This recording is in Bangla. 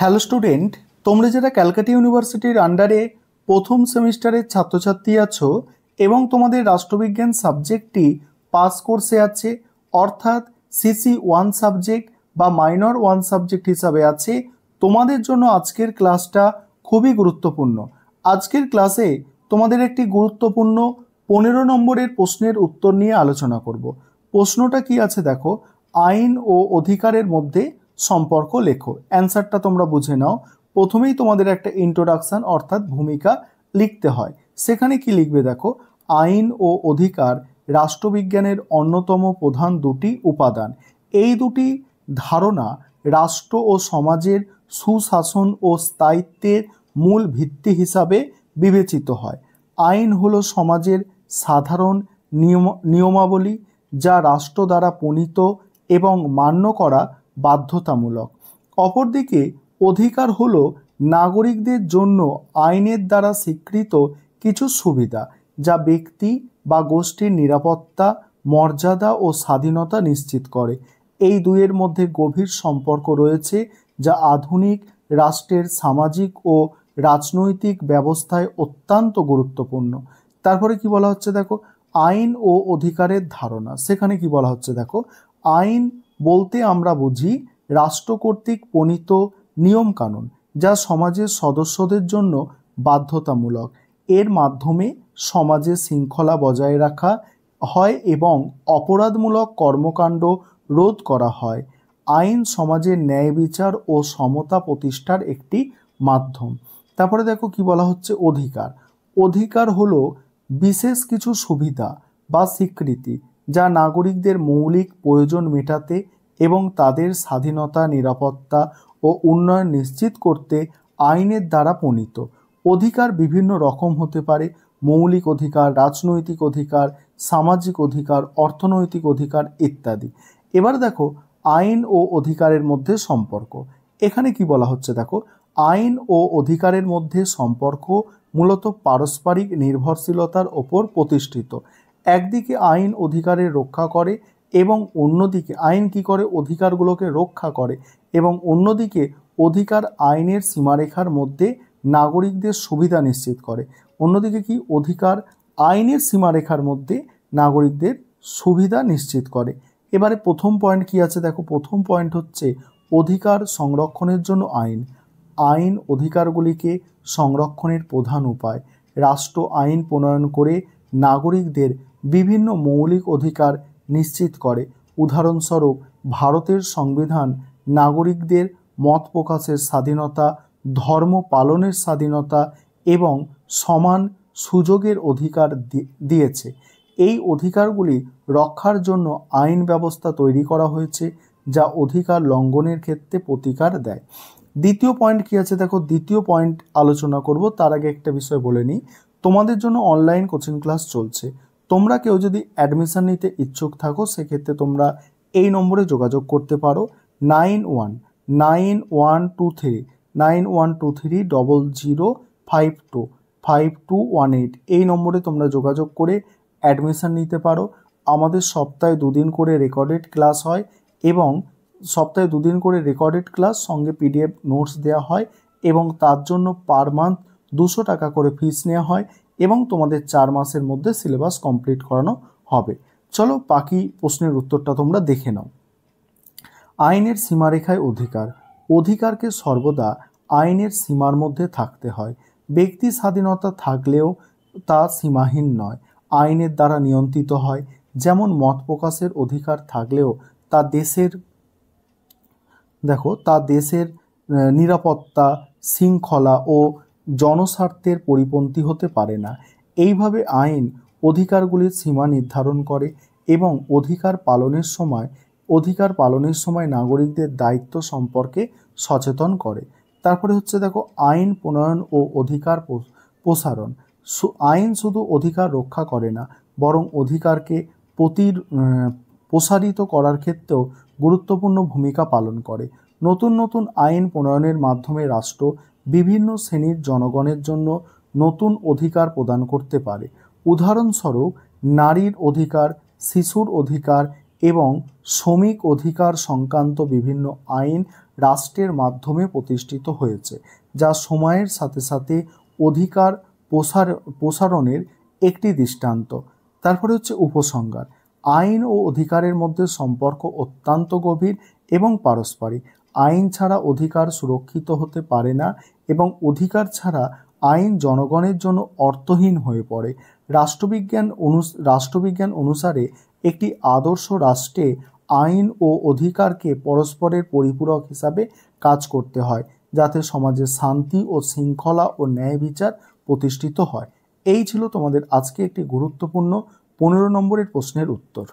হ্যালো স্টুডেন্ট তোমরা যারা ক্যালকাটা ইউনিভার্সিটির আন্ডারে প্রথম সেমিস্টারের ছাত্রছাত্রী আছো এবং তোমাদের রাষ্ট্রবিজ্ঞান সাবজেক্টটি পাস কোর্সে আছে অর্থাৎ সিসি ওয়ান সাবজেক্ট বা মাইনর ওয়ান সাবজেক্ট হিসাবে আছে তোমাদের জন্য আজকের ক্লাসটা খুবই গুরুত্বপূর্ণ আজকের ক্লাসে তোমাদের একটি গুরুত্বপূর্ণ পনেরো নম্বরের প্রশ্নের উত্তর নিয়ে আলোচনা করব প্রশ্নটা কি আছে দেখো আইন ও অধিকারের মধ্যে সম্পর্ক লেখো অ্যান্সারটা তোমরা বুঝে নাও প্রথমেই তোমাদের একটা ইন্ট্রোডাকশান অর্থাৎ ভূমিকা লিখতে হয় সেখানে কি লিখবে দেখো আইন ও অধিকার রাষ্ট্রবিজ্ঞানের অন্যতম প্রধান দুটি উপাদান এই দুটি ধারণা রাষ্ট্র ও সমাজের সুশাসন ও স্থায়িত্বের মূল ভিত্তি হিসাবে বিবেচিত হয় আইন হল সমাজের সাধারণ নিয়ম নিয়মাবলী যা রাষ্ট্র দ্বারা প্রণীত এবং মান্য করা বাধ্যতামূলক অপরদিকে অধিকার হল নাগরিকদের জন্য আইনের দ্বারা স্বীকৃত কিছু সুবিধা যা ব্যক্তি বা গোষ্ঠীর নিরাপত্তা মর্যাদা ও স্বাধীনতা নিশ্চিত করে এই দুয়ের মধ্যে গভীর সম্পর্ক রয়েছে যা আধুনিক রাষ্ট্রের সামাজিক ও রাজনৈতিক ব্যবস্থায় অত্যন্ত গুরুত্বপূর্ণ তারপরে কি বলা হচ্ছে দেখো আইন ও অধিকারের ধারণা সেখানে কি বলা হচ্ছে দেখো আইন বলতে আমরা বুঝি রাষ্ট্র কর্তৃক প্রণীত নিয়মকানুন যা সমাজের সদস্যদের জন্য বাধ্যতামূলক এর মাধ্যমে সমাজে শৃঙ্খলা বজায় রাখা হয় এবং অপরাধমূলক কর্মকাণ্ড রোধ করা হয় আইন সমাজের ন্যায় বিচার ও সমতা প্রতিষ্ঠার একটি মাধ্যম তারপরে দেখো কি বলা হচ্ছে অধিকার অধিকার হলো বিশেষ কিছু সুবিধা বা স্বীকৃতি যা নাগরিকদের মৌলিক প্রয়োজন মেটাতে এবং তাদের স্বাধীনতা নিরাপত্তা ও উন্নয়ন নিশ্চিত করতে আইনের দ্বারা প্রণীত অধিকার বিভিন্ন রকম হতে পারে মৌলিক অধিকার রাজনৈতিক অধিকার সামাজিক অধিকার অর্থনৈতিক অধিকার ইত্যাদি এবার দেখো আইন ও অধিকারের মধ্যে সম্পর্ক এখানে কি বলা হচ্ছে দেখো আইন ও অধিকারের মধ্যে সম্পর্ক মূলত পারস্পরিক নির্ভরশীলতার ওপর প্রতিষ্ঠিত একদিকে আইন অধিকারের রক্ষা করে এবং অন্যদিকে আইন কি করে অধিকারগুলোকে রক্ষা করে এবং অন্যদিকে অধিকার আইনের সীমারেখার মধ্যে নাগরিকদের সুবিধা নিশ্চিত করে অন্যদিকে কি অধিকার আইনের সীমারেখার মধ্যে নাগরিকদের সুবিধা নিশ্চিত করে এবারে প্রথম পয়েন্ট কি আছে দেখো প্রথম পয়েন্ট হচ্ছে অধিকার সংরক্ষণের জন্য আইন আইন অধিকারগুলিকে সংরক্ষণের প্রধান উপায় রাষ্ট্র আইন প্রণয়ন করে নাগরিকদের বিভিন্ন মৌলিক অধিকার নিশ্চিত করে উদাহরণস্বরূপ ভারতের সংবিধান নাগরিকদের মত প্রকাশের স্বাধীনতা ধর্ম পালনের স্বাধীনতা এবং সমান সুযোগের অধিকার দিয়েছে এই অধিকারগুলি রক্ষার জন্য আইন ব্যবস্থা তৈরি করা হয়েছে যা অধিকার লঙ্ঘনের ক্ষেত্রে প্রতিকার দেয় দ্বিতীয় পয়েন্ট কী আছে দেখো দ্বিতীয় পয়েন্ট আলোচনা করব তার আগে একটা বিষয় বলে নিই তোমাদের জন্য অনলাইন কোচিং ক্লাস চলছে তোমরা কেউ যদি অ্যাডমিশান নিতে ইচ্ছুক থাকো সেক্ষেত্রে তোমরা এই নম্বরে যোগাযোগ করতে পারো nine one nine one two three nine one two three double zero five two five two one eight এই নম্বরে তোমরা যোগাযোগ করে অ্যাডমিশান নিতে পারো আমাদের সপ্তাহে দুদিন করে রেকর্ডেড ক্লাস হয় এবং সপ্তাহে দুদিন করে রেকর্ডেড ক্লাস সঙ্গে পিডিএফ নোটস দেওয়া হয় এবং তার জন্য পার মান্থ দুশো টাকা করে ফিস নেওয়া হয় এবং তোমাদের চার মাসের মধ্যে সিলেবাস কমপ্লিট করানো হবে চলো বাকি প্রশ্নের উত্তরটা তোমরা দেখে নাও আইনের সীমারেখায় অধিকার অধিকারকে সর্বদা আইনের সীমার মধ্যে থাকতে হয় ব্যক্তি স্বাধীনতা থাকলেও তা সীমাহীন নয় আইনের দ্বারা নিয়ন্ত্রিত হয় যেমন মত প্রকাশের অধিকার থাকলেও তা দেশের দেখো তা দেশের নিরাপত্তা শৃঙ্খলা ও জনস্বার্থের পরিপন্থী হতে পারে না এইভাবে আইন অধিকারগুলির সীমা নির্ধারণ করে এবং অধিকার পালনের সময় অধিকার পালনের সময় নাগরিকদের দায়িত্ব সম্পর্কে সচেতন করে তারপরে হচ্ছে দেখো আইন প্রণয়ন ও অধিকার প্রসারণ আইন শুধু অধিকার রক্ষা করে না বরং অধিকারকে প্রতির প্রসারিত করার ক্ষেত্রেও গুরুত্বপূর্ণ ভূমিকা পালন করে নতুন নতুন আইন প্রণয়নের মাধ্যমে রাষ্ট্র বিভিন্ন শ্রেণীর জনগণের জন্য নতুন অধিকার প্রদান করতে পারে উদাহরণস্বরূপ নারীর অধিকার শিশুর অধিকার এবং শ্রমিক অধিকার সংক্রান্ত বিভিন্ন আইন রাষ্ট্রের মাধ্যমে প্রতিষ্ঠিত হয়েছে যা সময়ের সাথে সাথে অধিকার প্রসার প্রসারণের একটি দৃষ্টান্ত তারপরে হচ্ছে উপসংহার আইন ও অধিকারের মধ্যে সম্পর্ক অত্যন্ত গভীর এবং পারস্পরিক আইন ছাড়া অধিকার সুরক্ষিত হতে পারে না এবং অধিকার ছাড়া আইন জনগণের জন্য অর্থহীন হয়ে পড়ে রাষ্ট্রবিজ্ঞান অনু রাষ্ট্রবিজ্ঞান অনুসারে একটি আদর্শ রাষ্ট্রে আইন ও অধিকারকে পরস্পরের পরিপূরক হিসাবে কাজ করতে হয় যাতে সমাজে শান্তি ও শৃঙ্খলা ও ন্যায় বিচার প্রতিষ্ঠিত হয় এই ছিল তোমাদের আজকে একটি গুরুত্বপূর্ণ পনেরো নম্বরের প্রশ্নের উত্তর